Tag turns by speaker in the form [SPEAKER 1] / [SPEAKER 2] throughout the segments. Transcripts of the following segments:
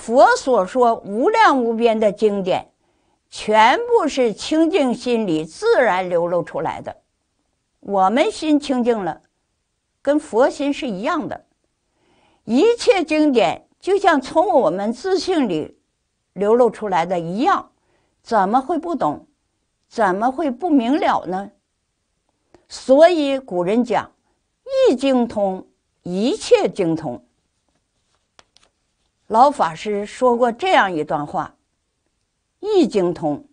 [SPEAKER 1] 佛所说无量无边的经典，全部是清净心里自然流露出来的。我们心清净了，跟佛心是一样的。一切经典就像从我们自性里流露出来的一样，怎么会不懂？怎么会不明了呢？所以古人讲，一精通，一切精通。老法师说过这样一段话：“一精通，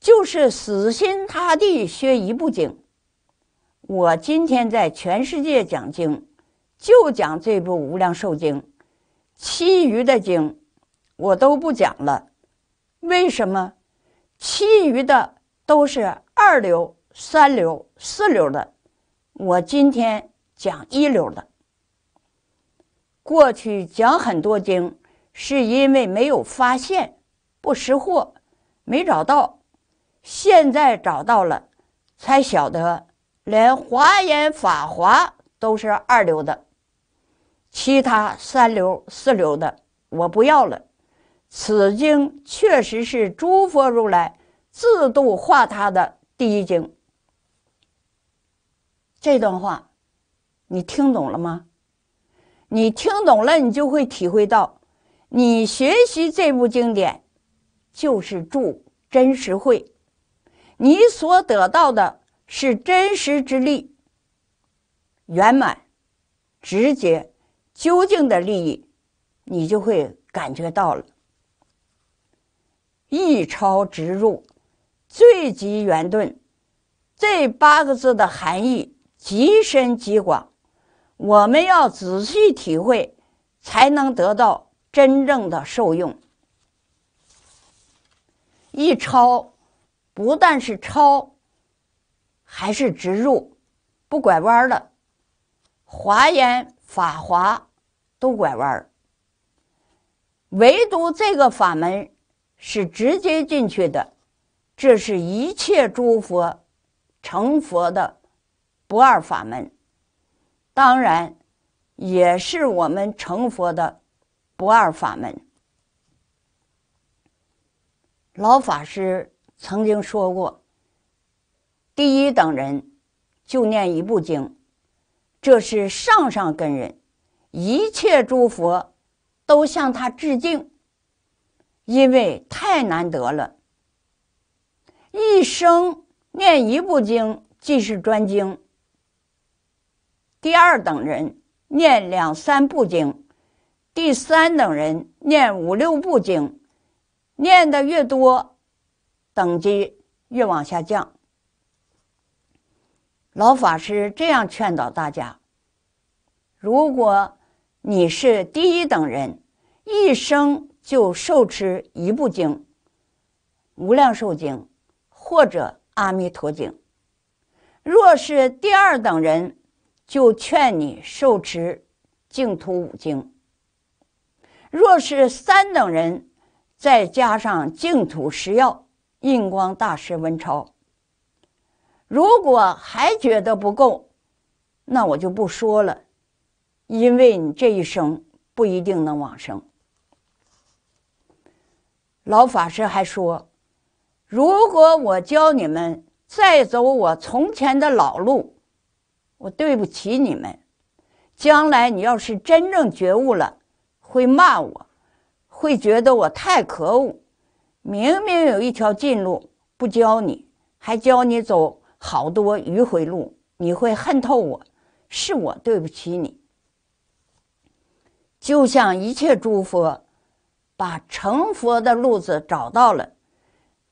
[SPEAKER 1] 就是死心塌地学一部经。我今天在全世界讲经，就讲这部《无量寿经》，其余的经我都不讲了。为什么？其余的都是二流、三流、四流的，我今天讲一流的。”过去讲很多经，是因为没有发现，不识货，没找到。现在找到了，才晓得连《华严法华》都是二流的，其他三流、四流的我不要了。此经确实是诸佛如来自度化他的第一经。这段话，你听懂了吗？你听懂了，你就会体会到，你学习这部经典，就是住真实会，你所得到的是真实之力、圆满、直接、究竟的利益，你就会感觉到了。一超直入，最极圆顿，这八个字的含义极深极广。我们要仔细体会，才能得到真正的受用。一抄，不但是抄，还是直入，不拐弯儿的。华严、法华都拐弯儿，唯独这个法门是直接进去的。这是一切诸佛成佛的不二法门。当然，也是我们成佛的不二法门。老法师曾经说过：“第一等人就念一部经，这是上上根人，一切诸佛都向他致敬，因为太难得了。一生念一部经，即是专精。”第二等人念两三部经，第三等人念五六部经，念的越多，等级越往下降。老法师这样劝导大家：如果你是第一等人，一生就受持一部经，《无量寿经》或者《阿弥陀经》；若是第二等人，就劝你受持净土五经。若是三等人，再加上净土十要，印光大师文超。如果还觉得不够，那我就不说了，因为你这一生不一定能往生。老法师还说，如果我教你们再走我从前的老路。我对不起你们，将来你要是真正觉悟了，会骂我，会觉得我太可恶。明明有一条近路，不教你，还教你走好多迂回路，你会恨透我，是我对不起你。就像一切诸佛，把成佛的路子找到了，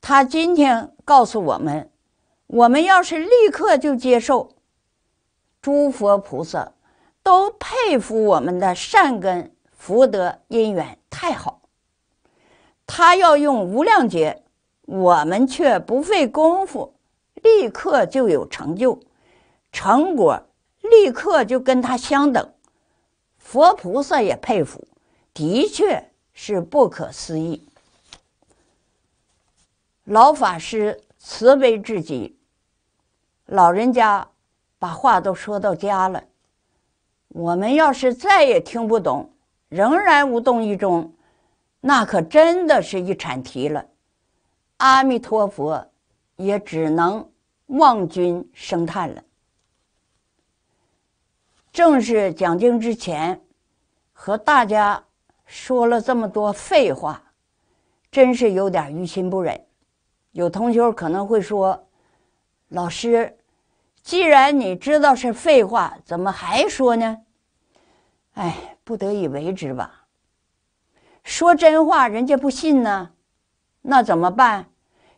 [SPEAKER 1] 他今天告诉我们，我们要是立刻就接受。诸佛菩萨都佩服我们的善根福德因缘太好，他要用无量劫，我们却不费功夫，立刻就有成就，成果立刻就跟他相等。佛菩萨也佩服，的确是不可思议。老法师慈悲至极，老人家。把话都说到家了，我们要是再也听不懂，仍然无动于衷，那可真的是一铲题了。阿弥陀佛，也只能望君生叹了。正是讲经之前，和大家说了这么多废话，真是有点于心不忍。有同学可能会说，老师。既然你知道是废话，怎么还说呢？哎，不得已为之吧。说真话人家不信呢，那怎么办？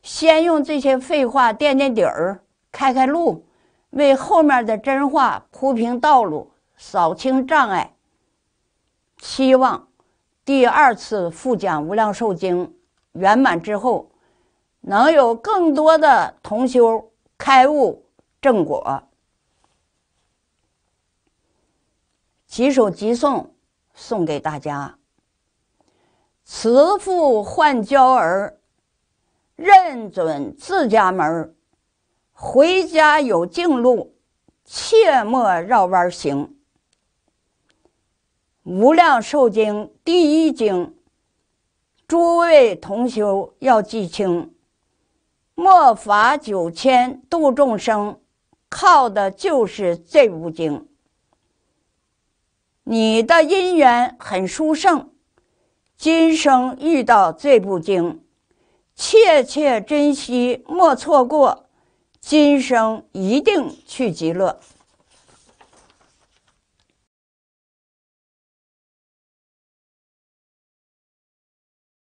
[SPEAKER 1] 先用这些废话垫垫底儿，开开路，为后面的真话铺平道路，扫清障碍。希望第二次复讲《无量寿经》圆满之后，能有更多的同修开悟。正果，几首即送送给大家。慈父唤娇儿，认准自家门儿，回家有径路，切莫绕弯行。无量寿经第一经，诸位同修要记清。莫法九千度众生。靠的就是这部经。你的姻缘很殊胜，今生遇到这部经，切切珍惜，莫错过，今生一定去极乐。